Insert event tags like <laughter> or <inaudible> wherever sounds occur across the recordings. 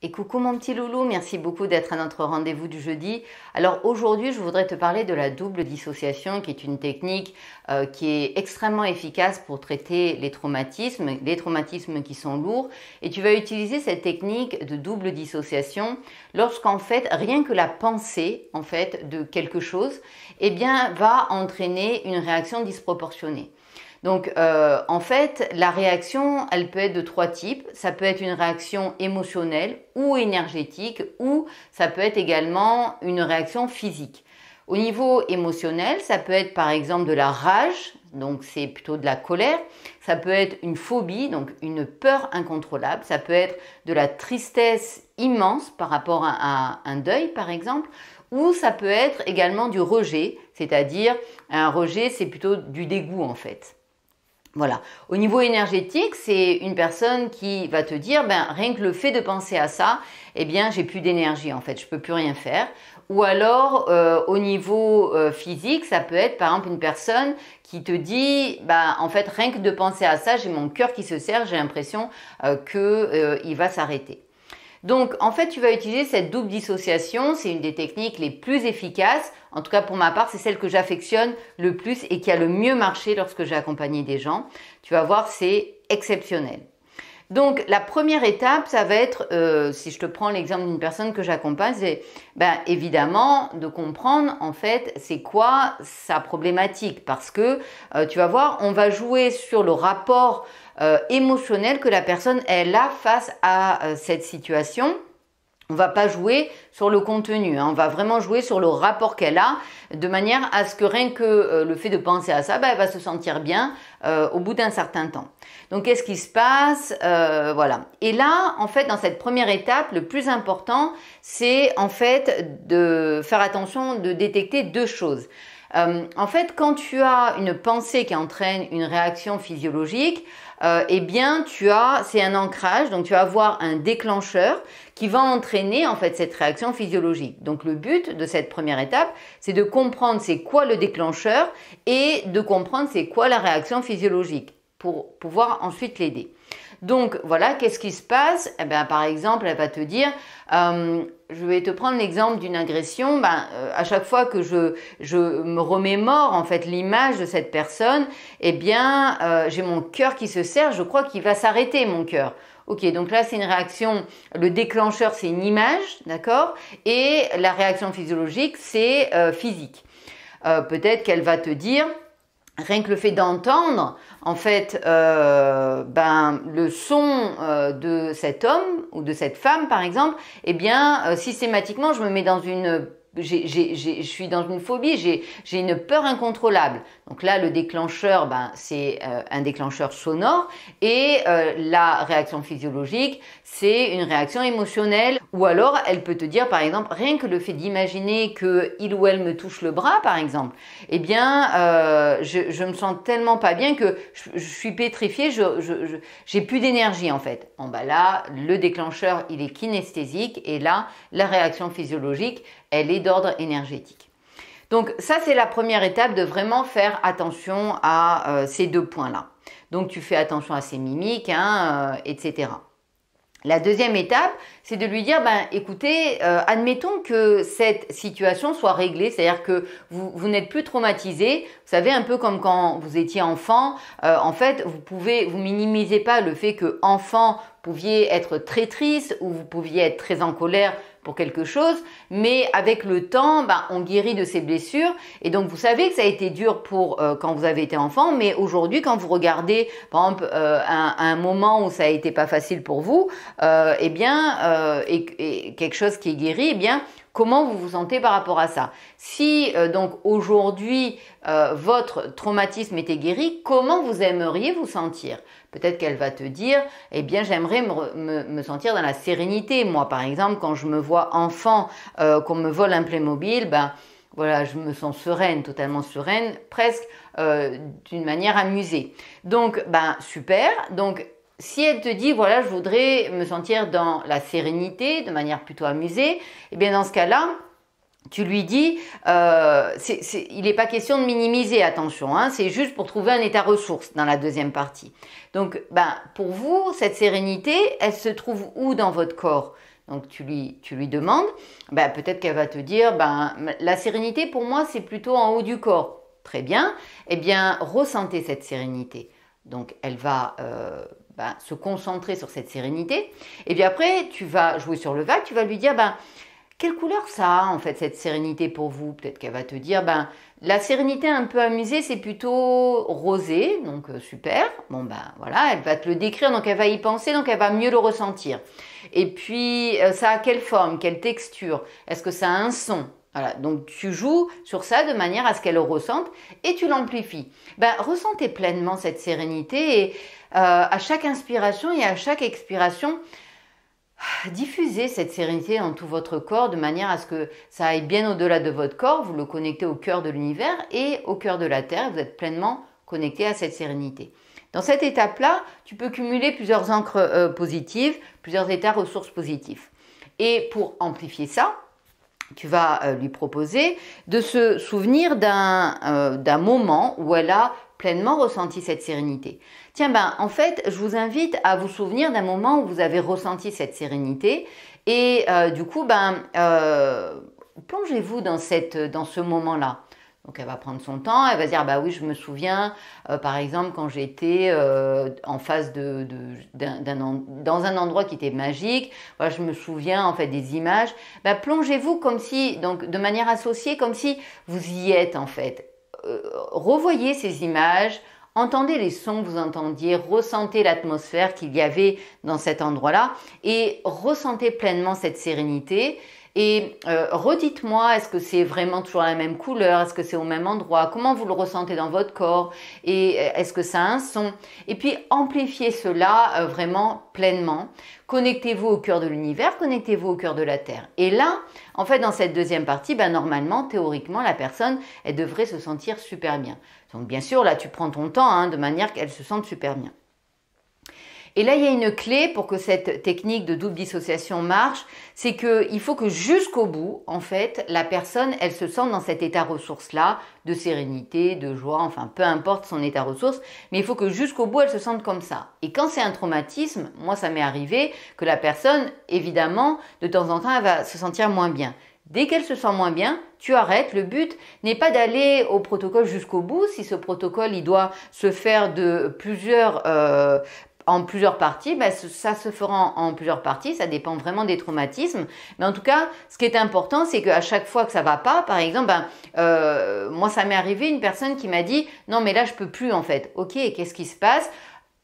Et coucou mon petit loulou, merci beaucoup d'être à notre rendez-vous du jeudi. Alors aujourd'hui, je voudrais te parler de la double dissociation, qui est une technique euh, qui est extrêmement efficace pour traiter les traumatismes, les traumatismes qui sont lourds. Et tu vas utiliser cette technique de double dissociation lorsqu'en fait, rien que la pensée en fait de quelque chose, eh bien, va entraîner une réaction disproportionnée. Donc euh, en fait, la réaction, elle peut être de trois types. Ça peut être une réaction émotionnelle ou énergétique ou ça peut être également une réaction physique. Au niveau émotionnel, ça peut être par exemple de la rage, donc c'est plutôt de la colère, ça peut être une phobie, donc une peur incontrôlable, ça peut être de la tristesse immense par rapport à un deuil par exemple, ou ça peut être également du rejet, c'est-à-dire un rejet c'est plutôt du dégoût en fait. Voilà. Au niveau énergétique, c'est une personne qui va te dire, ben, rien que le fait de penser à ça, eh bien, j'ai plus d'énergie en fait, je peux plus rien faire. Ou alors, euh, au niveau euh, physique, ça peut être par exemple une personne qui te dit, ben en fait, rien que de penser à ça, j'ai mon cœur qui se serre, j'ai l'impression qu'il euh, que il va s'arrêter. Donc en fait, tu vas utiliser cette double dissociation, c'est une des techniques les plus efficaces. En tout cas, pour ma part, c'est celle que j'affectionne le plus et qui a le mieux marché lorsque j'ai accompagné des gens. Tu vas voir, c'est exceptionnel. Donc la première étape, ça va être, euh, si je te prends l'exemple d'une personne que j'accompagne, c'est ben, évidemment de comprendre en fait c'est quoi sa problématique. Parce que euh, tu vas voir, on va jouer sur le rapport euh, émotionnel que la personne elle a face à euh, cette situation. On va pas jouer sur le contenu, hein. on va vraiment jouer sur le rapport qu'elle a, de manière à ce que rien que euh, le fait de penser à ça, bah, elle va se sentir bien au bout d'un certain temps. Donc qu'est-ce qui se passe Voilà. Et là, en fait, dans cette première étape, le plus important, c'est en fait de faire attention, de détecter deux choses. en fait, quand tu as une pensée qui entraîne une réaction physiologique, euh, eh bien, tu as, c'est un ancrage, donc tu vas avoir un déclencheur qui va entraîner en fait cette réaction physiologique. Donc le but de cette première étape, c'est de comprendre c'est quoi le déclencheur et de comprendre c'est quoi la réaction physiologique pour pouvoir ensuite l'aider. Donc voilà, qu'est-ce qui se passe eh ben, Par exemple, elle va te dire, euh, je vais te prendre l'exemple d'une agression, ben, euh, à chaque fois que je, je me remémore en fait l'image de cette personne, eh bien euh, j'ai mon cœur qui se serre, je crois qu'il va s'arrêter mon cœur. Ok, donc là c'est une réaction, le déclencheur c'est une image, d'accord Et la réaction physiologique c'est physique. Peut-être qu'elle va te dire, rien que le fait d'entendre, en fait, euh, ben, le son euh, de cet homme ou de cette femme, par exemple, eh bien, euh, systématiquement, je me mets dans une je suis dans une phobie, j'ai une peur incontrôlable. Donc là, le déclencheur, ben, c'est un déclencheur sonore et la réaction physiologique, c'est une réaction émotionnelle. Ou alors, elle peut te dire, par exemple, rien que le fait d'imaginer que il ou elle me touche le bras, par exemple, eh bien, euh, je, me sens tellement pas bien que je, suis pétrifiée, je, j'ai plus d'énergie en fait. En bas là, le déclencheur, il est kinesthésique et là, la réaction physiologique, elle est d'ordre énergétique. Donc ça, c'est la première étape de vraiment faire attention à euh, ces deux points-là. Donc tu fais attention à ces mimiques, hein, euh, etc. La deuxième étape, c'est de lui dire, ben, écoutez, euh, admettons que cette situation soit réglée, c'est-à-dire que vous, vous n'êtes plus traumatisé. Vous savez, un peu comme quand vous étiez enfant, euh, en fait, vous pouvez, vous minimisez pas le fait que enfant, pouviez être très triste ou vous pouviez être très en colère pour quelque chose, mais avec le temps, ben on guérit de ses blessures. Et donc, vous savez que ça a été dur pour euh, quand vous avez été enfant, mais aujourd'hui, quand vous regardez, par exemple, euh, un, moment où ça a été pas facile pour vous, euh, eh et bien, et, quelque chose qui est guéri, et eh bien, Comment vous vous sentez par rapport à ça Si euh, donc aujourd'hui euh, votre traumatisme était guéri, comment vous aimeriez vous sentir Peut-être qu'elle va te dire, eh bien j'aimerais me, sentir dans la sérénité. Moi par exemple, quand je me vois enfant, euh, qu'on me vole un Playmobil, ben voilà, je me sens sereine, totalement sereine, presque d'une manière amusée. Donc ben super, donc si elle te dit, voilà, je voudrais me sentir dans la sérénité, de manière plutôt amusée, eh bien dans ce cas-là, tu lui dis, euh, il n'est pas question de minimiser, attention, hein, c'est juste pour trouver un état ressource dans la deuxième partie. Donc, ben, pour vous, cette sérénité, elle se trouve où dans votre corps donc tu lui, demandes, ben, peut-être qu'elle va te dire, ben, la sérénité pour moi c'est plutôt en haut du corps. Très bien, eh bien ressentez cette sérénité. Donc elle va euh, se concentrer sur cette sérénité. Et bien après, tu vas jouer sur le vague, tu vas lui dire, ben, quelle couleur ça en fait cette sérénité pour vous Peut-être qu'elle va te dire, ben, la sérénité un peu amusée, c'est plutôt rosé, donc euh, super. Bon ben voilà, elle va te le décrire, donc elle va y penser, donc elle va mieux le ressentir. Et puis, euh, ça a quelle forme, quelle texture Est-ce que ça a un son donc tu joues sur ça de manière à ce qu'elle le ressente et tu l'amplifies. Ben, ressentez pleinement cette sérénité et euh, à chaque inspiration et à chaque expiration, <sighs> diffusez cette sérénité dans tout votre corps de manière à ce que ça aille bien au-delà de votre corps, vous le connectez au cœur de l'univers et au cœur de la Terre, vous êtes pleinement connecté à cette sérénité. Dans cette étape-là, tu peux cumuler plusieurs encres euh, positives, plusieurs états ressources positifs. Et pour amplifier ça, tu vas euh, lui proposer de se souvenir euh, d'un moment où elle a pleinement ressenti cette sérénité. Tiens, ben, en fait, je vous invite à vous souvenir d'un moment où vous avez ressenti cette sérénité et euh, du coup, ben, plongez-vous dans ce moment-là. Donc elle va prendre son temps, elle va dire bah oui je me souviens euh, par exemple quand j'étais euh, en face de, dans un endroit qui était magique, je me souviens en fait des images. Bah, plongez-vous comme si donc de manière associée comme si vous y êtes en fait. Euh, revoyez ces images, entendez les sons que vous entendiez, ressentez l'atmosphère qu'il y avait dans cet endroit-là et ressentez pleinement cette sérénité. Et euh, redites-moi, est-ce que c'est vraiment toujours la même couleur Est-ce que c'est au même endroit Comment vous le ressentez dans votre corps Et euh, est-ce que ça a un son Et puis amplifiez cela euh, vraiment pleinement. Connectez-vous au cœur de l'univers, connectez-vous au cœur de la Terre. Et là, en fait, dans cette deuxième partie, ben, normalement, théoriquement, la personne, elle devrait se sentir super bien. Donc bien sûr, là, tu prends ton temps hein, de manière qu'elle se sente super bien. Et là, il y a une clé pour que cette technique de double dissociation marche, c'est qu'il faut que jusqu'au bout, en fait, la personne, elle se sente dans cet état ressource-là, de sérénité, de joie, enfin, peu importe son état ressource, mais il faut que jusqu'au bout, elle se sente comme ça. Et quand c'est un traumatisme, moi, ça m'est arrivé que la personne, évidemment, de temps en temps, elle va se sentir moins bien. Dès qu'elle se sent moins bien, tu arrêtes. Le but n'est pas d'aller au protocole jusqu'au bout. Si ce protocole, il doit se faire de plusieurs euh, en plusieurs parties. Ben, ça se fera en, plusieurs parties, ça dépend vraiment des traumatismes. Mais en tout cas, ce qui est important, c'est qu'à chaque fois que ça va pas, par exemple, ben, euh, moi ça m'est arrivé une personne qui m'a dit non mais là je peux plus en fait. Ok, qu'est-ce qui se passe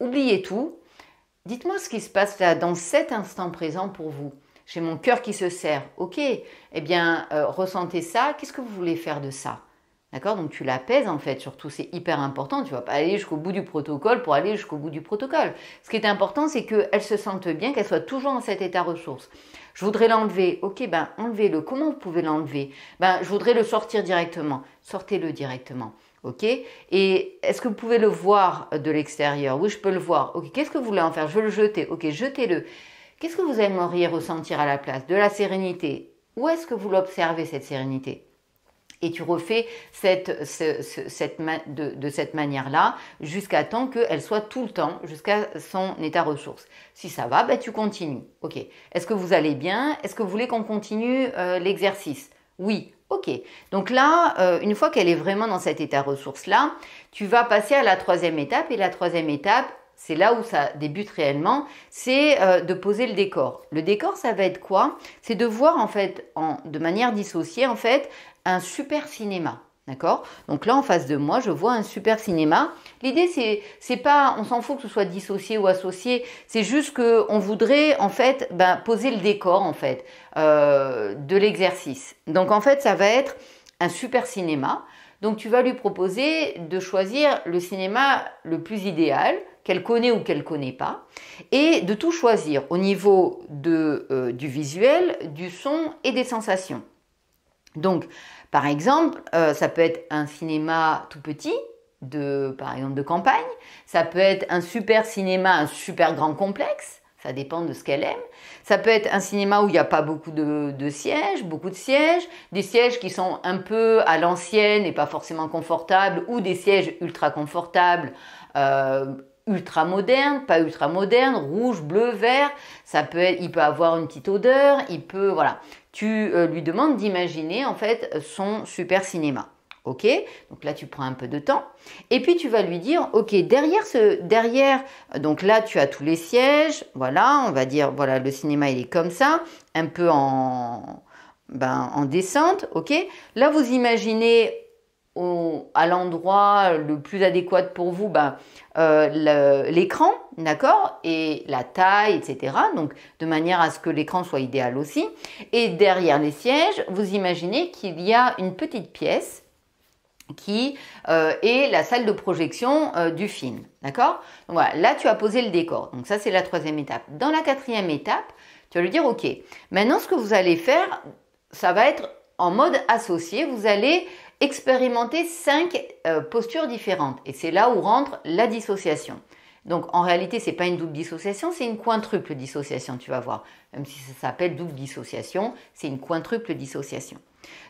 Oubliez tout. Dites-moi ce qui se passe là dans cet instant présent pour vous. J'ai mon cœur qui se serre. Ok, eh bien euh, ressentez ça. Qu'est-ce que vous voulez faire de ça D'accord Donc tu l'apaises en fait, surtout c'est hyper important, tu vas pas aller jusqu'au bout du protocole pour aller jusqu'au bout du protocole. Ce qui est important, c'est qu'elle se sente bien, qu'elle soit toujours en cet état ressource. Je voudrais l'enlever, ok, ben enlevez-le. Comment vous pouvez l'enlever Ben je voudrais le sortir directement. Sortez-le directement. Ok Et est-ce que vous pouvez le voir de l'extérieur Oui, je peux le voir. Ok, qu'est-ce que vous voulez en faire Je vais le jeter. Ok, jetez-le. Qu'est-ce que vous aimeriez ressentir à la place De la sérénité. Où est-ce que vous l'observez cette sérénité et tu refais cette, de, cette manière-là jusqu'à temps qu'elle soit tout le temps, jusqu'à son état ressource. Si ça va, ben, tu continues. Ok. Est-ce que vous allez bien Est-ce que vous voulez qu'on continue euh, l'exercice Oui. Ok, donc là, euh, une fois qu'elle est vraiment dans cet état ressource-là, tu vas passer à la troisième étape. Et la troisième étape, c'est là où ça débute réellement, c'est euh, de poser le décor. Le décor, ça va être quoi C'est de voir en fait, en, de manière dissociée en fait, un super cinéma. D'accord Donc là, en face de moi, je vois un super cinéma. L'idée, c'est, c'est pas, on s'en fout que ce soit dissocié ou associé. C'est juste que on voudrait, en fait, ben, poser le décor, en fait, euh, de l'exercice. Donc en fait, ça va être un super cinéma. Donc tu vas lui proposer de choisir le cinéma le plus idéal qu'elle connaît ou qu'elle connaît pas, et de tout choisir au niveau de, euh, du visuel, du son et des sensations. Donc, par exemple, euh, ça peut être un cinéma tout petit, de, par exemple de campagne, ça peut être un super cinéma, un super grand complexe, ça dépend de ce qu'elle aime. Ça peut être un cinéma où il n'y a pas beaucoup de, sièges, beaucoup de sièges, des sièges qui sont un peu à l'ancienne et pas forcément confortables, ou des sièges ultra confortables. Euh, ultra modernes, pas ultra modernes, rouge, bleu, vert, ça peut être, il peut avoir une petite odeur, il peut, voilà tu euh, lui demandes d'imaginer en fait son super cinéma. Ok, donc là tu prends un peu de temps et puis tu vas lui dire, ok, derrière ce, derrière, donc là tu as tous les sièges, voilà, on va dire, voilà, le cinéma il est comme ça, un peu en, ben, en descente, ok. Là vous imaginez à l'endroit le plus adéquat pour vous, ben, euh, l'écran d'accord Et la taille, etc. Donc de manière à ce que l'écran soit idéal aussi. Et derrière les sièges, vous imaginez qu'il y a une petite pièce qui euh, est la salle de projection euh, du film. D'accord voilà, là tu as posé le décor. Donc ça c'est la troisième étape. Dans la quatrième étape, tu vas lui dire ok, maintenant ce que vous allez faire, ça va être en mode associé, vous allez expérimenter cinq euh, postures différentes. Et c'est là où rentre la dissociation. Donc en réalité, ce n'est pas une double dissociation, c'est une quintruple dissociation, tu vas voir. Même si ça s'appelle double dissociation, c'est une quintruple dissociation.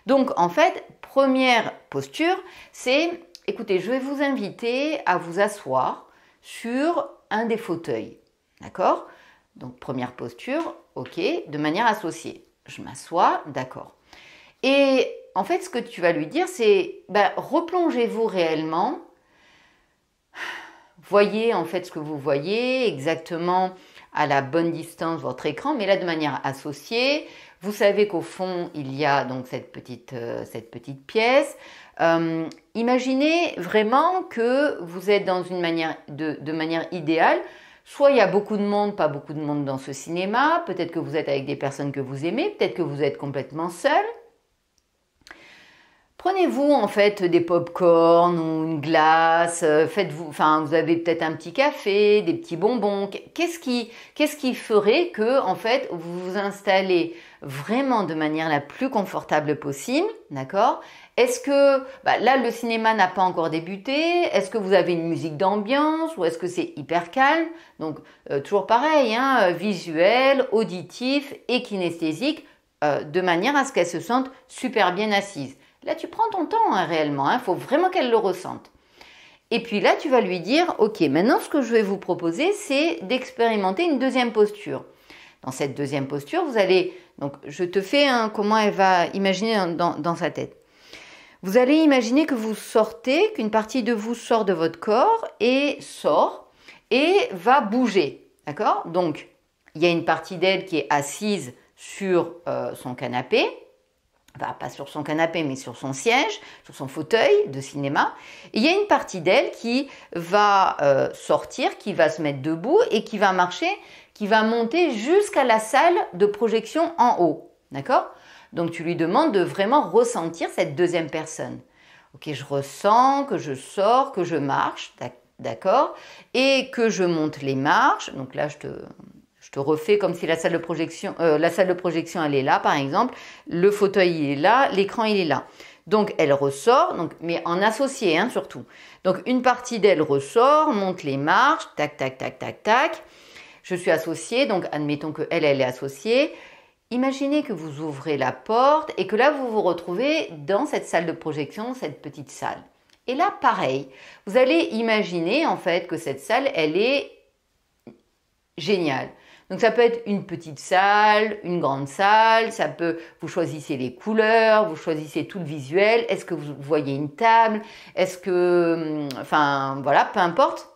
Donc en fait, première posture, c'est écoutez, je vais vous inviter à vous asseoir sur un des fauteuils. D'accord Donc première posture, OK, de manière associée. Je m'assois, d'accord. Et en fait, ce que tu vas lui dire, c'est ben, replongez-vous réellement voyez en fait ce que vous voyez exactement à la bonne distance votre écran, mais là de manière associée. Vous savez qu'au fond, il y a donc cette petite, euh, pièce. Euh, imaginez vraiment que vous êtes dans une manière, de, de manière idéale. Soit il y a beaucoup de monde, pas beaucoup de monde dans ce cinéma, peut-être que vous êtes avec des personnes que vous aimez, peut-être que vous êtes complètement seul, Prenez-vous en fait des pop-corn ou une glace, euh, faites-vous, enfin vous avez peut-être un petit café, des petits bonbons. Qu'est-ce qui, qu'est-ce qui ferait que en fait vous vous installez vraiment de manière la plus confortable possible, d'accord Est-ce que bah, là le cinéma n'a pas encore débuté Est-ce que vous avez une musique d'ambiance ou est-ce que c'est hyper calme Donc euh, toujours pareil, hein, visuel, auditif et kinesthésique, euh, de manière à ce qu'elle se sentent super bien assise. Là, tu prends ton temps hein, réellement. Il hein, faut vraiment qu'elle le ressente. Et puis là, tu vas lui dire, OK, maintenant, ce que je vais vous proposer, c'est d'expérimenter une deuxième posture. Dans cette deuxième posture, vous allez, donc je te fais comment elle va imaginer dans, sa tête. Vous allez imaginer que vous sortez, qu'une partie de vous sort de votre corps et sort et va bouger. D'accord Donc, il y a une partie d'elle qui est assise sur euh, son canapé, pas sur son canapé, mais sur son siège, sur son fauteuil de cinéma. il y a une partie d'elle qui va euh, sortir, qui va se mettre debout et qui va marcher, qui va monter jusqu'à la salle de projection en haut. D'accord Donc tu lui demandes de vraiment ressentir cette deuxième personne. Ok, je ressens que je sors, que je marche, d'accord, et que je monte les marches. Donc là, je te te refais comme si la salle de projection, euh, la salle de projection, elle est là, par exemple, le fauteuil est là, l'écran il est là. Donc elle ressort, mais en associé hein, surtout. Donc une partie d'elle ressort, monte les marches, tac, tac, tac, tac, tac. Je suis associée, donc admettons que elle, elle est associée. Imaginez que vous ouvrez la porte et que là vous vous retrouvez dans cette salle de projection, cette petite salle. Et là, pareil, vous allez imaginer en fait que cette salle, elle est géniale. Donc ça peut être une petite salle, une grande salle, ça peut vous choisissez les couleurs, vous choisissez tout le visuel, est-ce que vous voyez une table, est-ce que hum, enfin voilà, peu importe.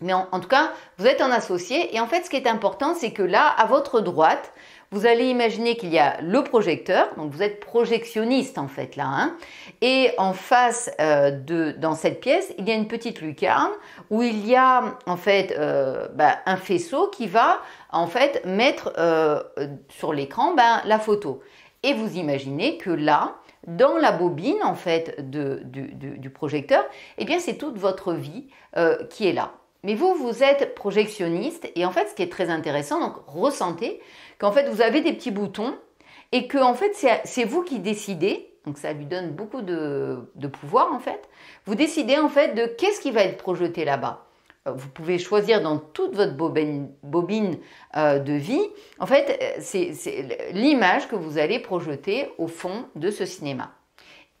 Mais en, tout cas, vous êtes en associé et en fait ce qui est important, c'est que là à votre droite, vous allez imaginer qu'il y a le projecteur, donc vous êtes projectionniste en fait là, hein. et en face euh, de, dans cette pièce, il y a une petite lucarne où il y a en fait euh, bah, un faisceau qui va en fait mettre euh, sur l'écran ben, la photo. Et vous imaginez que là, dans la bobine en fait du, projecteur, eh bien c'est toute votre vie qui est là. Mais vous, vous êtes projectionniste et en fait, ce qui est très intéressant, donc ressentez qu'en fait, vous avez des petits boutons et que en fait, c'est vous qui décidez. Donc ça lui donne beaucoup de, pouvoir en fait. Vous décidez en fait de qu'est-ce qui va être projeté là-bas. Euh, vous pouvez choisir dans toute votre bobine, euh, de vie. En fait, euh, c'est l'image que vous allez projeter au fond de ce cinéma.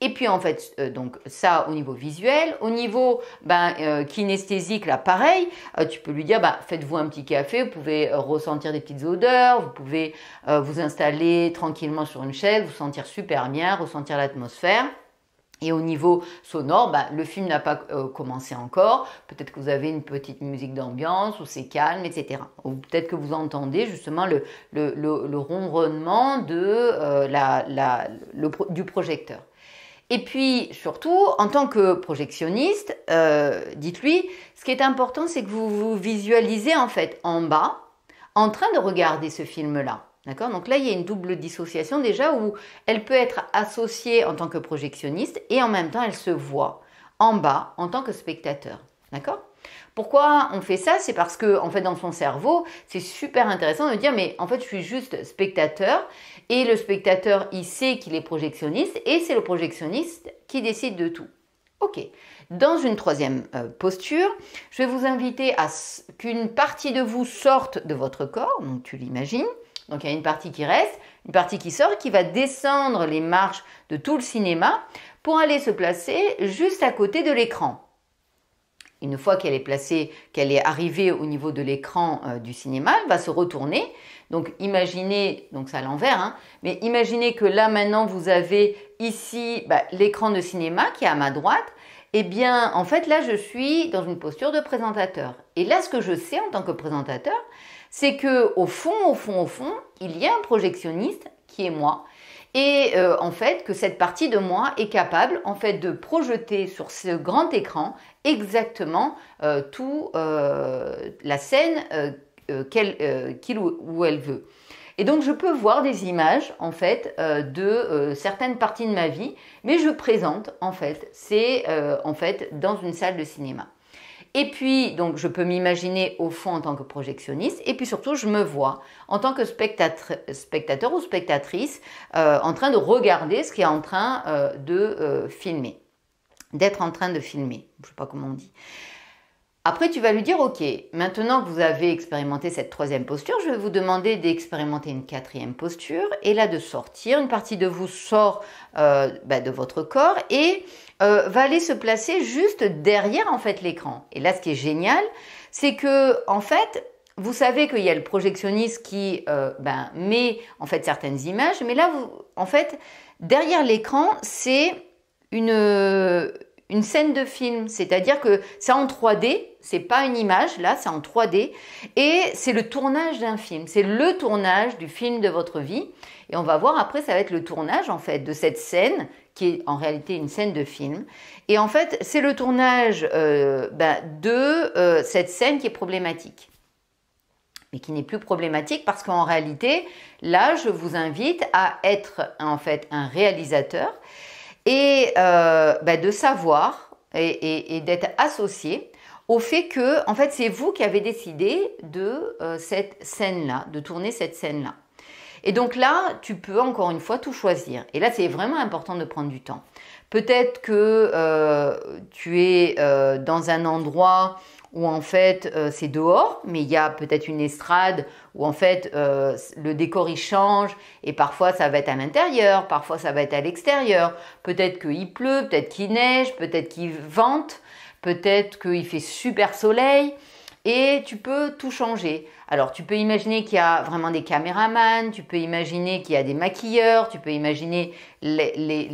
Et puis en fait, euh, donc ça au niveau visuel, au niveau ben, euh, kinesthésique, là pareil, euh, tu peux lui dire ben, faites-vous un petit café, vous pouvez ressentir des petites odeurs, vous pouvez vous installer tranquillement sur une chaise, vous sentir super bien, ressentir l'atmosphère. Et au niveau sonore, ben, le film n'a pas commencé encore. Peut-être que vous avez une petite musique d'ambiance ou c'est calme, etc. Ou peut-être que vous entendez justement le, le, ronronnement de, du projecteur. Et puis surtout, en tant que projectionniste, euh, dites-lui, ce qui est important, c'est que vous vous visualisez en fait en bas, en train de regarder ce film-là. D'accord Donc là, il y a une double dissociation déjà où elle peut être associée en tant que projectionniste et en même temps, elle se voit en bas en tant que spectateur. D'accord pourquoi on fait ça C'est parce que, fait, dans son cerveau, c'est super intéressant de dire, mais en fait, je suis juste spectateur et le spectateur, il sait qu'il est projectionniste et c'est le projectionniste qui décide de tout. Ok. Dans une troisième euh, posture, je vais vous inviter à qu'une partie de vous sorte de votre corps, donc tu l'imagines. Donc il y a une partie qui reste, une partie qui sort, qui va descendre les marches de tout le cinéma pour aller se placer juste à côté de l'écran une fois qu'elle est placée, qu'elle est arrivée au niveau de l'écran euh, du cinéma, elle va se retourner. Donc imaginez, donc ça à l'envers, hein, mais imaginez que là maintenant vous avez ici bah, l'écran de cinéma qui est à ma droite. Eh bien, en fait, là, je suis dans une posture de présentateur. Et là, ce que je sais en tant que présentateur, c'est que au fond, au fond, au fond, il y a un projectionniste qui est moi, et euh, en fait que cette partie de moi est capable en fait de projeter sur ce grand écran exactement euh, tout euh, la scène qu'elle qu'il ou, elle veut. Et donc je peux voir des images en fait de certaines parties de ma vie, mais je présente en fait c'est en fait dans une salle de cinéma. Et puis, donc, je peux m'imaginer au fond en tant que projectionniste. Et puis surtout, je me vois en tant que spectateur ou spectatrice euh, en train de regarder ce qui est en train euh, de euh, filmer, d'être en train de filmer. Je ne sais pas comment on dit. Après, tu vas lui dire, OK, maintenant que vous avez expérimenté cette troisième posture, je vais vous demander d'expérimenter une quatrième posture et là de sortir. Une partie de vous sort bah, de votre corps et euh, va aller se placer juste derrière en fait l'écran. Et là, ce qui est génial, c'est que en fait, vous savez qu'il y a le projectionniste qui euh, ben, met en fait certaines images, mais là, en fait, derrière l'écran, c'est une, scène de film, c'est-à-dire que c'est en 3D, c'est pas une image, là, c'est en 3D, et c'est le tournage d'un film, c'est le tournage du film de votre vie, et on va voir après, ça va être le tournage en fait de cette scène qui est en réalité une scène de film. Et en fait, c'est le tournage euh, ben, de euh, cette scène qui est problématique. Mais qui n'est plus problématique parce qu'en réalité, là, je vous invite à être en fait un réalisateur et euh, ben, de savoir et, et d'être associé au fait que, en fait, c'est vous qui avez décidé de cette scène-là, de tourner cette scène-là. Et donc là, tu peux encore une fois tout choisir. Et là, c'est vraiment important de prendre du temps. Peut-être que euh, tu es euh, dans un endroit où en fait euh, c'est dehors, mais il y a peut-être une estrade où en fait le décor il change et parfois ça va être à l'intérieur, parfois ça va être à l'extérieur. Peut-être qu'il pleut, peut-être qu'il neige, peut-être qu'il vente, peut-être qu'il fait super soleil et tu peux tout changer. Alors tu peux imaginer qu'il y a vraiment des caméramans, tu peux imaginer qu'il y a des maquilleurs, tu peux imaginer les,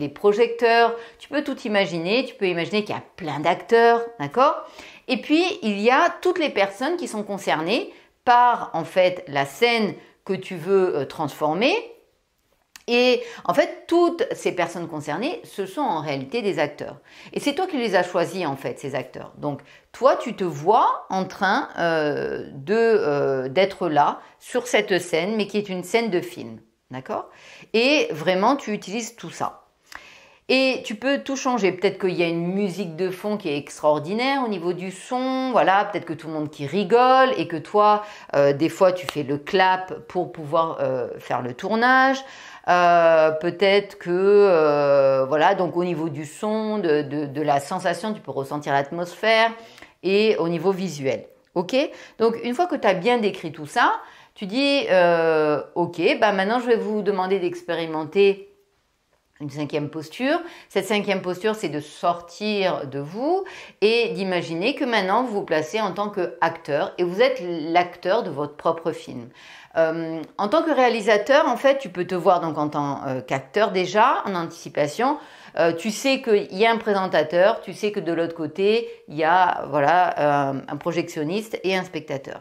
projecteurs, tu peux tout imaginer, tu peux imaginer qu'il y a plein d'acteurs, d'accord Et puis il y a toutes les personnes qui sont concernées par en fait la scène que tu veux euh, transformer et en fait, toutes ces personnes concernées, ce sont en réalité des acteurs. Et c'est toi qui les as choisis, en fait, ces acteurs. Donc, toi, tu te vois en train euh, de euh, d'être là, sur cette scène, mais qui est une scène de film. D'accord Et vraiment, tu utilises tout ça. Et tu peux tout changer. Peut-être qu'il y a une musique de fond qui est extraordinaire au niveau du son. Voilà, peut-être que tout le monde qui rigole et que toi, euh, des fois, tu fais le clap pour pouvoir faire le tournage. Euh, peut-être que, euh, voilà, donc au niveau du son, de, de, la sensation, tu peux ressentir l'atmosphère et au niveau visuel. Ok Donc une fois que tu as bien décrit tout ça, tu dis, euh, ok, bah, maintenant je vais vous demander d'expérimenter une cinquième posture. Cette cinquième posture, c'est de sortir de vous et d'imaginer que maintenant vous vous placez en tant qu'acteur et vous êtes l'acteur de votre propre film. Euh, en tant que réalisateur, en fait, tu peux te voir donc en tant euh, qu'acteur déjà, en anticipation. Euh, tu sais qu'il y a un présentateur, tu sais que de l'autre côté, il y a voilà, un projectionniste et un spectateur.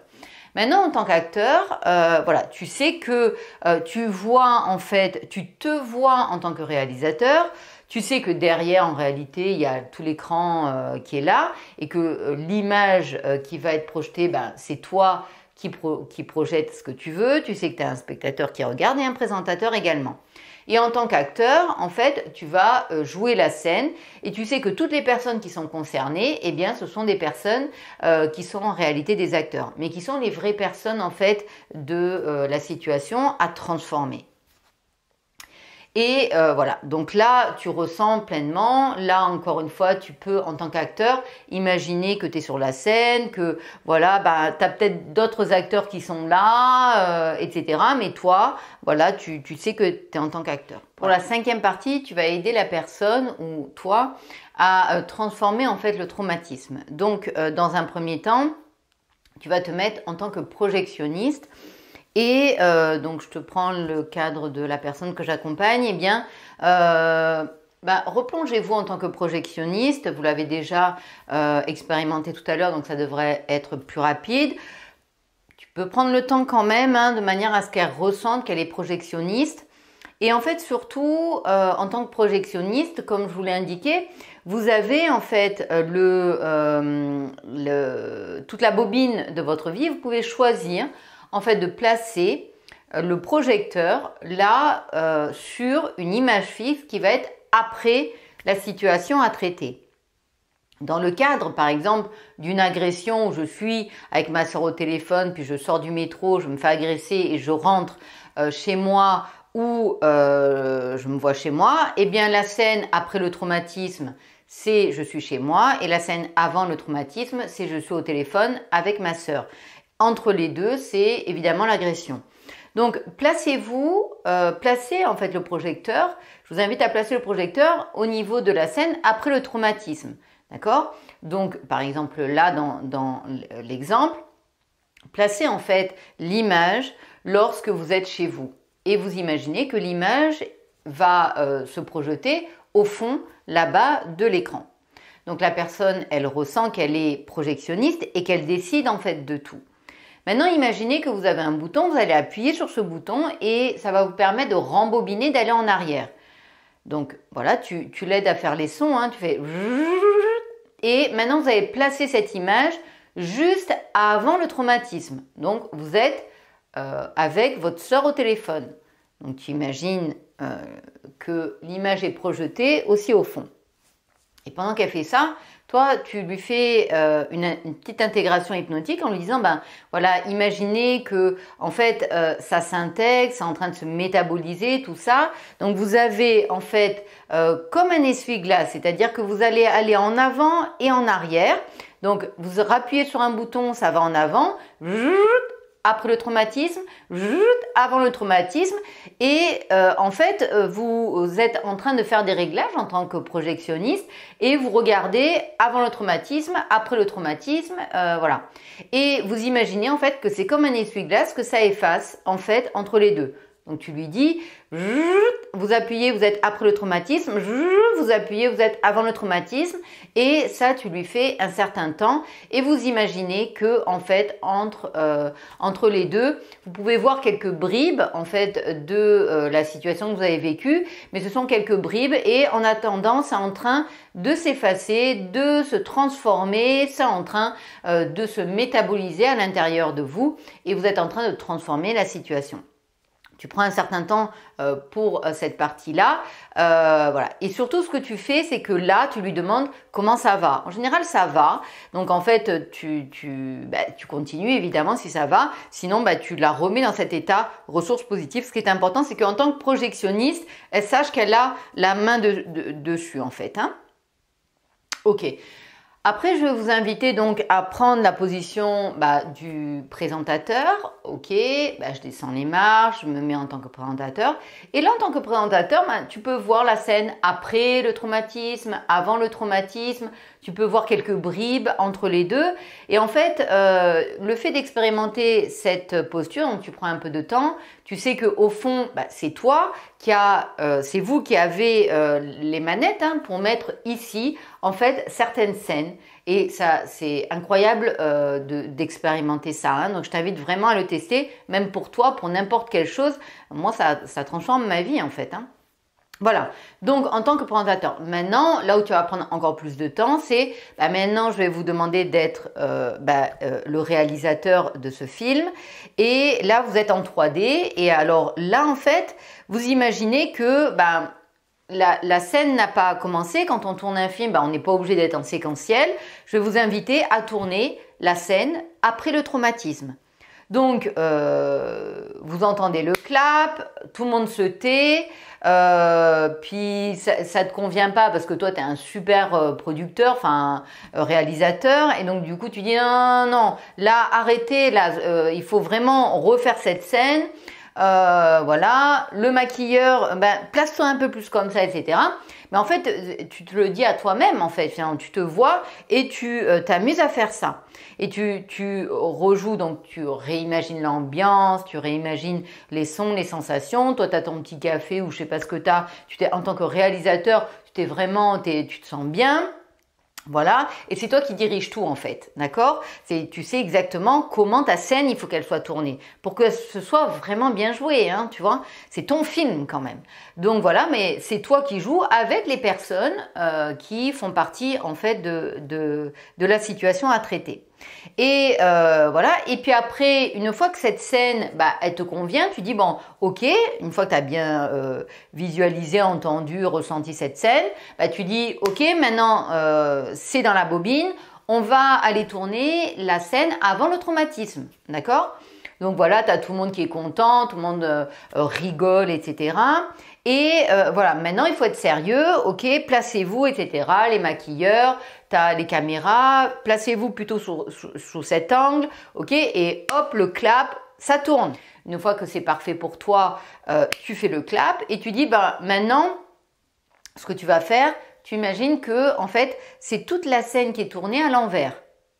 Maintenant, en tant qu'acteur, euh, voilà, tu sais que euh, tu vois en fait, tu te vois en tant que réalisateur. Tu sais que derrière, en réalité, il y a tout l'écran euh, qui est là et que l'image qui va être projetée, ben, c'est toi qui, projette ce que tu veux. Tu sais que tu as un spectateur qui regarde et un présentateur également. Et en tant qu'acteur, en fait, tu vas euh, jouer la scène et tu sais que toutes les personnes qui sont concernées, eh bien, ce sont des personnes euh, qui sont en réalité des acteurs, mais qui sont les vraies personnes, en fait, de euh, la situation à transformer. Et euh, voilà, donc là, tu ressens pleinement. Là, encore une fois, tu peux, en tant qu'acteur, imaginer que tu es sur la scène, que voilà, bah, tu as peut-être d'autres acteurs qui sont là, euh, etc. Mais toi, voilà, tu, sais que tu es en tant qu'acteur. Pour la cinquième partie, tu vas aider la personne ou toi à euh, transformer en fait le traumatisme. Donc, dans un premier temps, tu vas te mettre en tant que projectionniste et euh, donc, je te prends le cadre de la personne que j'accompagne. Eh bien, euh, bah, replongez-vous en tant que projectionniste. Vous l'avez déjà euh, expérimenté tout à l'heure, donc ça devrait être plus rapide. Tu peux prendre le temps quand même, hein, de manière à ce qu'elle ressente qu'elle est projectionniste. Et en fait, surtout, en tant que projectionniste, comme je vous l'ai indiqué, vous avez en fait toute la bobine de votre vie. Vous pouvez choisir en fait de placer euh, le projecteur là euh, sur une image fixe qui va être après la situation à traiter. Dans le cadre, par exemple, d'une agression où je suis avec ma soeur au téléphone, puis je sors du métro, je me fais agresser et je rentre euh, chez moi ou je me vois chez moi, eh bien la scène après le traumatisme, c'est je suis chez moi, et la scène avant le traumatisme, c'est je suis au téléphone avec ma soeur » entre les deux, c'est évidemment l'agression. Donc placez-vous, euh, placez en fait le projecteur, je vous invite à placer le projecteur au niveau de la scène après le traumatisme. D'accord Donc par exemple là dans, l'exemple, placez en fait l'image lorsque vous êtes chez vous. Et vous imaginez que l'image va euh, se projeter au fond là-bas de l'écran. Donc la personne, elle ressent qu'elle est projectionniste et qu'elle décide en fait de tout. Maintenant, imaginez que vous avez un bouton, vous allez appuyer sur ce bouton et ça va vous permettre de rembobiner, d'aller en arrière. Donc voilà, tu, l'aides à faire les sons, hein, tu fais... Et maintenant, vous allez placer cette image juste avant le traumatisme. Donc vous êtes euh, avec votre sœur au téléphone. Donc tu imagines euh, que l'image est projetée aussi au fond. Et pendant qu'elle fait ça, toi, tu lui fais euh, une, petite intégration hypnotique en lui disant, ben voilà, imaginez que en fait euh, ça s'intègre, c'est en train de se métaboliser, tout ça. Donc vous avez en fait euh, comme un essuie-glace, c'est-à-dire que vous allez aller en avant et en arrière. Donc vous appuyez sur un bouton, ça va en avant, après le traumatisme, avant le traumatisme, et euh, en fait, euh, vous êtes en train de faire des réglages en tant que projectionniste, et vous regardez avant le traumatisme, après le traumatisme, euh, voilà. Et vous imaginez en fait que c'est comme un essuie-glace, que ça efface en fait entre les deux. Donc tu lui dis, vous appuyez, vous êtes après le traumatisme, vous appuyez, vous êtes avant le traumatisme, et ça tu lui fais un certain temps, et vous imaginez que en fait entre euh, les deux, vous pouvez voir quelques bribes en fait de euh, la situation que vous avez vécue, mais ce sont quelques bribes, et en attendant, c'est en train de s'effacer, de se transformer, c'est en train euh, de se métaboliser à l'intérieur de vous, et vous êtes en train de transformer la situation. Tu prends un certain temps euh, pour euh, cette partie-là. Euh, Et surtout, ce que tu fais, c'est que là, tu lui demandes comment ça va. En général, ça va. Donc, en fait, tu, bah, continues, évidemment, si ça va. Sinon, bah, tu la remets dans cet état ressources positives. Ce qui est important, c'est qu'en tant que projectionniste, elle sache qu'elle a la main dessus, en fait. Hein. ok. Après, je vais vous inviter donc à prendre la position bah, du présentateur. Ok, bah, je descends les marches, je me mets en tant que présentateur. Et là, en tant que présentateur, ben, tu peux voir la scène après le traumatisme, avant le traumatisme. Tu peux voir quelques bribes entre les deux. Et en fait, euh, le fait d'expérimenter cette posture, donc tu prends un peu de temps, tu sais que au fond, bah, c'est toi qui a, euh, c'est vous qui avez euh, les manettes hein, pour mettre ici en fait certaines scènes. Et ça, c'est incroyable euh, d'expérimenter ça. Hein. Donc, je t'invite vraiment à le tester, même pour toi, pour n'importe quelle chose. Moi, ça, ça transforme ma vie en fait. Hein. Voilà. Donc, en tant que présentateur, maintenant, là où tu vas prendre encore plus de temps, c'est bah, maintenant, je vais vous demander d'être euh, bah, euh, le réalisateur de ce film. Et là, vous êtes en 3D. Et alors, là, en fait, vous imaginez que bah, la, la, scène n'a pas commencé. Quand on tourne un film, on n'est pas obligé d'être en séquentiel. Je vais vous inviter à tourner la scène après le traumatisme. Donc, euh, vous entendez le clap, tout le monde se tait, euh, puis ça ne te convient pas parce que toi, tu es un super euh, producteur, enfin réalisateur, et donc du coup, tu dis non, non, là, arrêtez, là, il faut vraiment refaire cette scène. Euh, voilà, le maquilleur, ben, place-toi un peu plus comme ça, etc. Mais en fait, tu te le dis à toi-même, en fait, tu te vois et tu euh, t'amuses à faire ça. Et tu, tu rejoues, donc tu réimagines l'ambiance, tu réimagines les sons, les sensations. Toi, tu as ton petit café ou je sais pas ce que tu as. t'es, en tant que réalisateur, tu t'es vraiment, tu te sens bien. Voilà, et c'est toi qui dirige tout en fait, d'accord Tu sais exactement comment ta scène, il faut qu'elle soit tournée, pour que ce soit vraiment bien joué, hein, tu vois C'est ton film quand même. Donc voilà, mais c'est toi qui joues avec les personnes euh, qui font partie en fait de, de la situation à traiter. Et euh, voilà. Et puis après, une fois que cette scène, bah, elle te convient, tu dis bon, ok. Une fois que tu as bien euh, visualisé, entendu, ressenti cette scène, bah, tu dis ok. Maintenant, euh, c'est dans la bobine. On va aller tourner la scène avant le traumatisme, d'accord Donc voilà, tu as tout le monde qui est content, tout le monde rigole, etc. Et euh, voilà, maintenant il faut être sérieux, ok, placez-vous, etc. Les maquilleurs, tu as les caméras, placez-vous plutôt sous, cet angle, ok, et hop, le clap, ça tourne. Une fois que c'est parfait pour toi, euh, tu fais le clap et tu dis, ben, maintenant, ce que tu vas faire, tu imagines que en fait, c'est toute la scène qui est tournée à l'envers,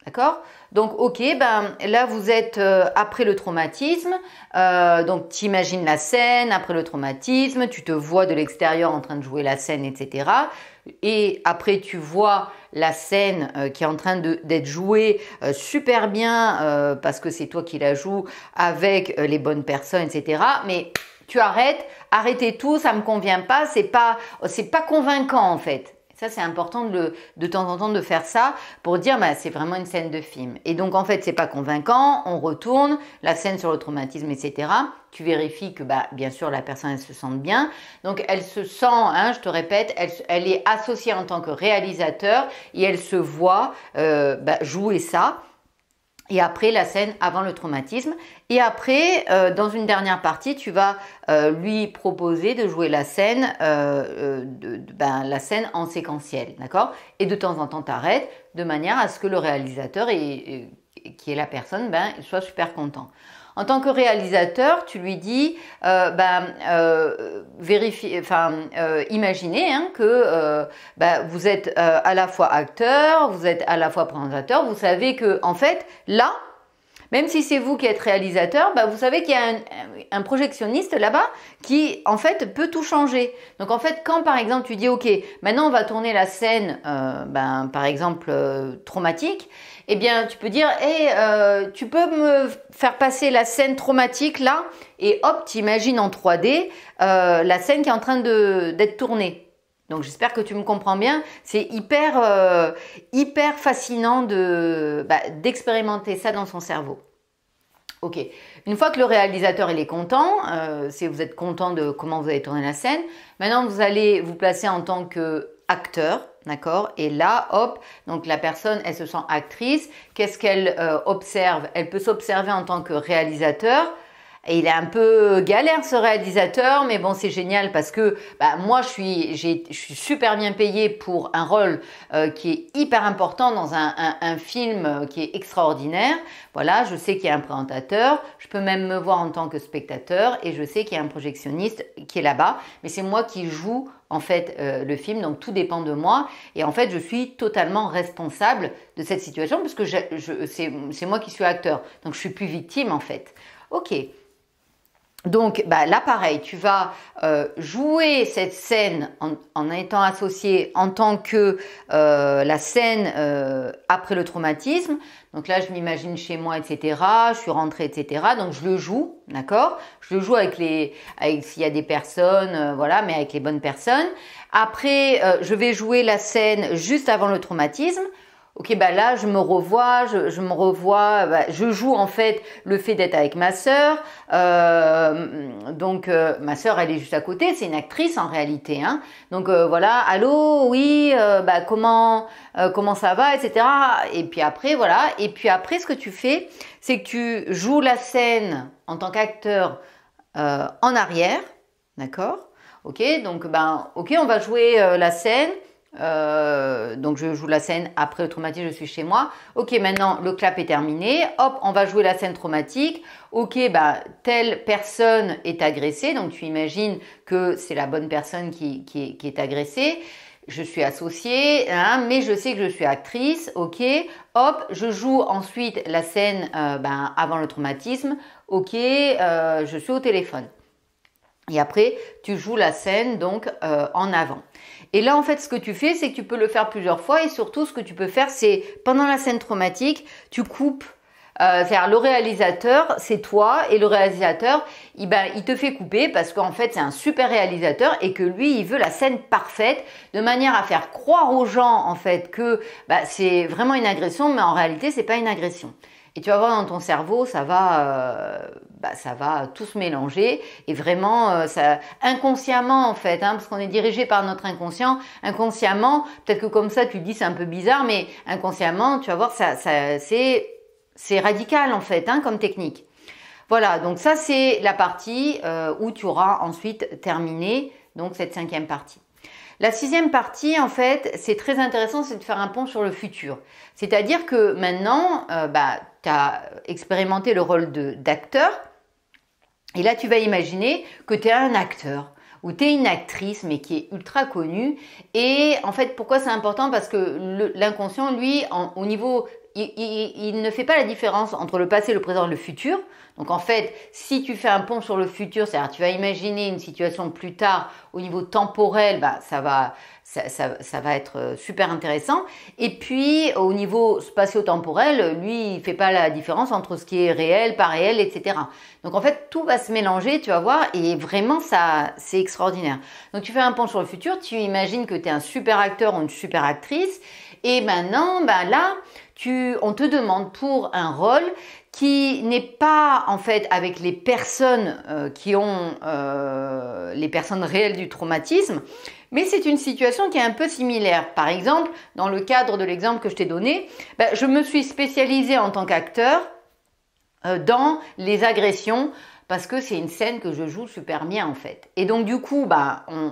d'accord donc ok, ben là vous êtes euh, après le traumatisme, euh, Donc, donc imagines la scène après le traumatisme, tu te vois de l'extérieur en train de jouer la scène, etc. Et après tu vois la scène euh, qui est en train d'être jouée super bien parce que c'est toi qui la joues avec les bonnes personnes, etc. Mais tu arrêtes, arrêtez tout, ça ne me convient pas, c'est pas, c'est pas convaincant en fait. Ça, c'est important de, le, de temps en temps de faire ça pour dire, bah, c'est vraiment une scène de film. Et donc, en fait, c'est pas convaincant, on retourne, la scène sur le traumatisme, etc. Tu vérifies que, bah, bien sûr, la personne, elle se sent bien. Donc, elle se sent, hein, je te répète, elle, elle, est associée en tant que réalisateur et elle se voit euh, bah, jouer ça et après la scène avant le traumatisme. Et après, euh, dans une dernière partie, tu vas euh, lui proposer de jouer la scène, euh, ben, la scène en séquentiel, d'accord Et de temps en temps, t'arrêtes de manière à ce que le réalisateur, qui est la personne, ben, soit super content. En tant que réalisateur, tu lui dis, euh, ben, euh, enfin, euh, imaginez hein, que ben, vous êtes à la fois acteur, vous êtes à la fois présentateur, vous savez que, en fait, là, même si c'est vous qui êtes réalisateur, ben, vous savez qu'il y a un, projectionniste là-bas qui, en fait, peut tout changer. Donc, en fait, quand par exemple tu dis, OK, maintenant on va tourner la scène, ben, par exemple, traumatique, eh bien, tu peux dire, eh, euh, tu peux me faire passer la scène traumatique là, et hop, tu imagines en 3D euh, la scène qui est en train d'être tournée. Donc j'espère que tu me comprends bien. C'est hyper, euh, hyper fascinant bah, d'expérimenter ça dans son cerveau. Ok. Une fois que le réalisateur est content, si vous êtes content de comment vous avez tourné la scène, maintenant vous allez vous placer en tant que acteur, d'accord Et là, hop, donc la personne, elle se sent actrice. Qu'est-ce qu'elle euh, observe Elle peut s'observer en tant que réalisateur, et il est un peu galère ce réalisateur, mais bon, c'est génial parce que bah, moi, je suis, je suis super bien payé pour un rôle euh, qui est hyper important dans un, film euh, qui est extraordinaire. Voilà, je sais qu'il y a un présentateur, je peux même me voir en tant que spectateur et je sais qu'il y a un projectionniste qui est là-bas, mais c'est moi qui joue en fait euh, le film, donc tout dépend de moi. Et en fait, je suis totalement responsable de cette situation parce que c'est moi qui suis acteur, donc je suis plus victime en fait. Ok, donc bah, là, pareil, tu vas euh, jouer cette scène en, étant associé en tant que euh, la scène euh, après le traumatisme. Donc là, je m'imagine chez moi, etc. Je suis rentrée, etc. Donc je le joue, d'accord Je le joue avec les, avec s'il y a des personnes, voilà, mais avec les bonnes personnes. Après, je vais jouer la scène juste avant le traumatisme. Ok, bah là, je me revois, je, me revois, bah, je joue en fait le fait d'être avec ma sœur. Euh, donc, euh, ma sœur, elle est juste à côté, c'est une actrice en réalité. Hein. Donc euh, voilà, allô, oui, bah, comment, comment ça va, etc. Et puis après, voilà. Et puis après, ce que tu fais, c'est que tu joues la scène en tant qu'acteur en arrière, d'accord Ok, donc ben, ok, on va jouer la scène. Euh, donc je joue la scène après le traumatisme, je suis chez moi. Ok, maintenant le clap est terminé. Hop, on va jouer la scène traumatique. Ok, bah telle personne est agressée, donc tu imagines que c'est la bonne personne qui, est, agressée. Je suis associée, hein, mais je sais que je suis actrice. Ok, hop, je joue ensuite la scène euh, ben, avant le traumatisme. Ok, euh, je suis au téléphone. Et après, tu joues la scène donc en avant. Et là, en fait, ce que tu fais, c'est que tu peux le faire plusieurs fois et surtout, ce que tu peux faire, c'est pendant la scène traumatique, tu coupes euh, c'est-à-dire le réalisateur, c'est toi, et le réalisateur, ben, il, te fait couper parce qu'en fait c'est un super réalisateur et que lui il veut la scène parfaite de manière à faire croire aux gens en fait que bah, c'est vraiment une agression, mais en réalité c'est pas une agression. Et tu vas voir dans ton cerveau, ça va, euh, bah, ça va tout se mélanger et vraiment, euh, ça, inconsciemment en fait, hein, parce qu'on est dirigé par notre inconscient, inconsciemment, peut-être que comme ça tu dis c'est un peu bizarre, mais inconsciemment, tu vas voir, ça, ça c'est, radical en fait hein, comme technique. Voilà, donc ça c'est la partie euh, où tu auras ensuite terminé donc cette cinquième partie. La sixième partie, en fait, c'est très intéressant, c'est de faire un pont sur le futur. C'est-à-dire que maintenant, bah, tu as expérimenté le rôle d'acteur. Et là, tu vas imaginer que tu es un acteur ou tu es une actrice mais qui est ultra connue. Et en fait, pourquoi c'est important Parce que l'inconscient, lui, au niveau... Il, ne fait pas la différence entre le passé, le présent et le futur. Donc en fait, si tu fais un pont sur le futur, c'est-à-dire tu vas imaginer une situation plus tard au niveau temporel, bah, ça va ça, va être euh, super intéressant. Et puis, au niveau spatio-temporel, lui, il fait pas la différence entre ce qui est réel, pas réel, etc. Donc, en fait, tout va se mélanger, tu vas voir, et vraiment, ça, c'est extraordinaire. Donc, tu fais un pont sur le futur, tu imagines que tu es un super acteur ou une super actrice, et maintenant, ben là, tu, on te demande pour un rôle qui n'est pas en fait avec les personnes euh, qui ont euh, les personnes réelles du traumatisme, mais c'est une situation qui est un peu similaire. Par exemple, dans le cadre de l'exemple que je t'ai donné, ben, je me suis spécialisée en tant qu'acteur euh, dans les agressions parce que c'est une scène que je joue super bien en fait. Et donc du coup, bah, on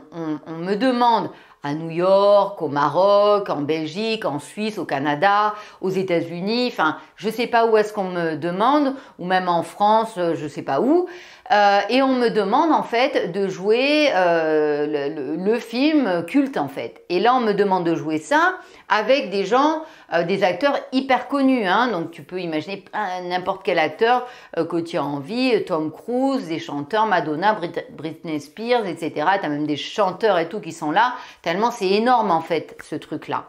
me demande à New York, au Maroc, en Belgique, en Suisse, au Canada, aux États-Unis, enfin, je sais pas où est-ce qu'on me demande, ou même en France, euh, je ne sais pas où. Euh, et on me demande en fait de jouer euh, le, film culte en fait. Et là, on me demande de jouer ça avec des gens, euh, des acteurs hyper connus. Hein. Donc tu peux imaginer n'importe quel acteur que tu as envie, Tom Cruise, des chanteurs, Madonna, Britney Spears, etc. Tu as même des chanteurs et tout qui sont là, tellement c'est énorme en fait ce truc-là.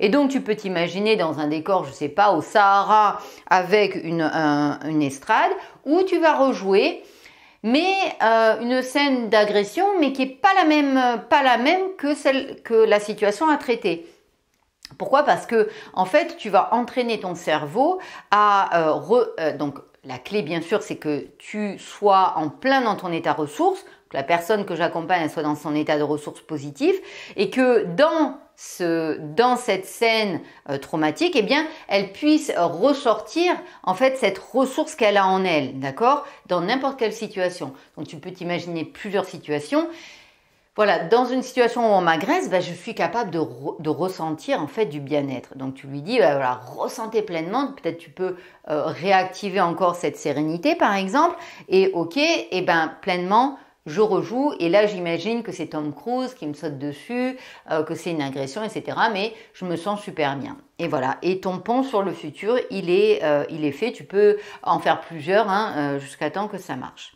Et donc tu peux t'imaginer dans un décor, je ne sais pas, au Sahara avec une estrade, où tu vas rejouer mais euh, une scène d'agression, mais qui n'est pas la même, pas la même que celle que la situation a traitée. Pourquoi Parce que en fait, tu vas entraîner ton cerveau à euh, euh, donc la clé bien sûr, c'est que tu sois en plein dans ton état ressource, que la personne que j'accompagne soit dans son état de ressource positif et que dans ce, dans cette scène euh, traumatique, eh bien, elle puisse ressortir en fait cette ressource qu'elle a en elle, d'accord Dans n'importe quelle situation. Donc tu peux t'imaginer plusieurs situations. Voilà, dans une situation où on m'agresse, ben, je suis capable de, ressentir en fait du bien-être. Donc tu lui dis, ben, voilà, ressentez pleinement. Peut-être tu peux euh, réactiver encore cette sérénité, par exemple. Et ok, et eh ben pleinement je rejoue et là j'imagine que c'est Tom Cruise qui me saute dessus, euh, que c'est une agression, etc. Mais je me sens super bien. Et voilà. Et ton pont sur le futur, il est, euh, il est fait. Tu peux en faire plusieurs hein, euh, jusqu'à temps que ça marche.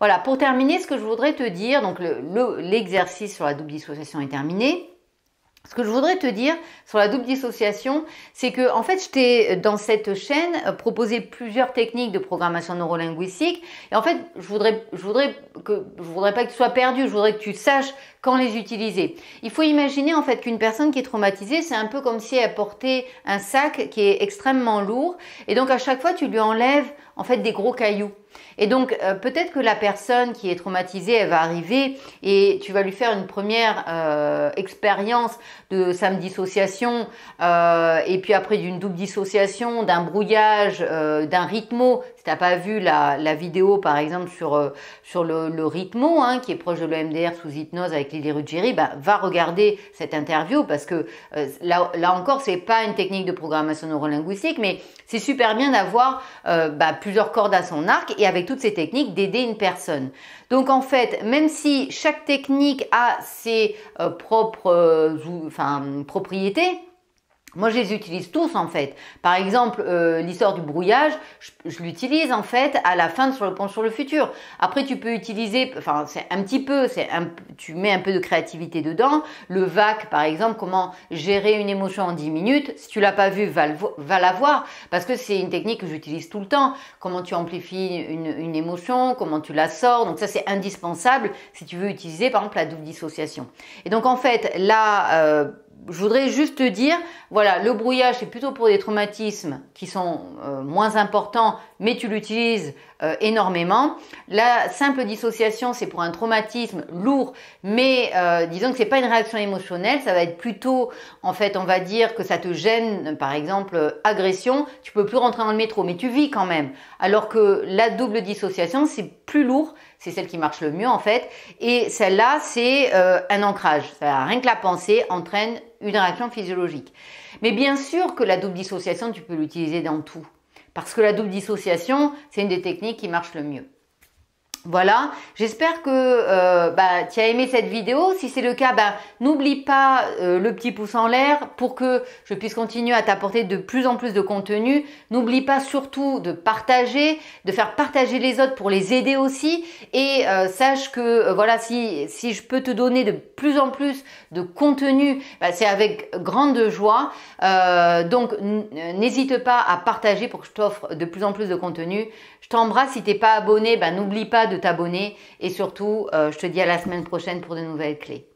Voilà. Pour terminer, ce que je voudrais te dire, donc l'exercice sur la double dissociation est terminé. Ce que je voudrais te dire sur la double dissociation, c'est que en fait, je t'ai dans cette chaîne euh, proposé plusieurs techniques de programmation neurolinguistique. Et en fait, je voudrais, voudrais que, je voudrais pas que tu sois perdu. Je voudrais que tu saches quand les utiliser. Il faut imaginer en fait qu'une personne qui est traumatisée, c'est un peu comme si elle portait un sac qui est extrêmement lourd. Et donc à chaque fois, tu lui enlèves en fait des gros cailloux. Et donc euh, peut-être que la personne qui est traumatisée, elle va arriver et tu vas lui faire une première euh, expérience de samedi dissociation euh, et puis après d'une double dissociation, d'un brouillage, d'un rythmo. Si tu n'as pas vu la, vidéo par exemple sur le, le rythmo hein, qui est proche de l'OMDR sous hypnose avec Lily Ruggieri, bah, va regarder cette interview parce que là, encore, ce n'est pas une technique de programmation neurolinguistique, mais c'est super bien d'avoir bah, plusieurs cordes à son arc avec toutes ces techniques d'aider une personne. Donc en fait, même si chaque technique a ses euh, propres euh, enfin, propriétés, moi, je les utilise tous en fait. Par exemple, euh, l'histoire du brouillage, je, l'utilise en fait à la fin de sur le point sur le futur. Après, tu peux utiliser, enfin, c'est un petit peu, c'est tu mets un peu de créativité dedans. Le VAC, par exemple, comment gérer une émotion en 10 minutes. Si tu l'as pas vu, va, la voir parce que c'est une technique que j'utilise tout le temps. Comment tu amplifies une, émotion, comment tu la sors. Donc ça, c'est indispensable si tu veux utiliser, par exemple, la double dissociation. Et donc en fait, là. Euh, je voudrais juste te dire, voilà, le brouillage, c'est plutôt pour des traumatismes qui sont euh, moins importants, mais tu l'utilises euh, énormément. La simple dissociation, c'est pour un traumatisme lourd, mais euh, disons que c'est pas une réaction émotionnelle, ça va être plutôt, en fait, on va dire que ça te gêne, par exemple, agression, tu peux plus rentrer dans le métro, mais tu vis quand même. Alors que la double dissociation, c'est plus lourd, c'est celle qui marche le mieux en fait. Et celle-là, c'est euh, un ancrage. rien que la pensée entraîne une réaction physiologique. Mais bien sûr que la double dissociation, tu peux l'utiliser dans tout. Parce que la double dissociation, c'est une des techniques qui marche le mieux. Voilà, j'espère que euh, bah, tu as aimé cette vidéo. Si c'est le cas, bah, n'oublie pas euh, le petit pouce en l'air pour que je puisse continuer à t'apporter de plus en plus de contenu. N'oublie pas surtout de partager, de faire partager les autres pour les aider aussi. Et euh, sache que voilà, si, je peux te donner de plus en plus de contenu, bah, c'est avec grande joie. donc n'hésite pas à partager pour que je t'offre de plus en plus de contenu. Je t'embrasse. Si t'es pas abonné, ben n'oublie pas de t'abonner. Et surtout, euh, je te dis à la semaine prochaine pour de nouvelles clés.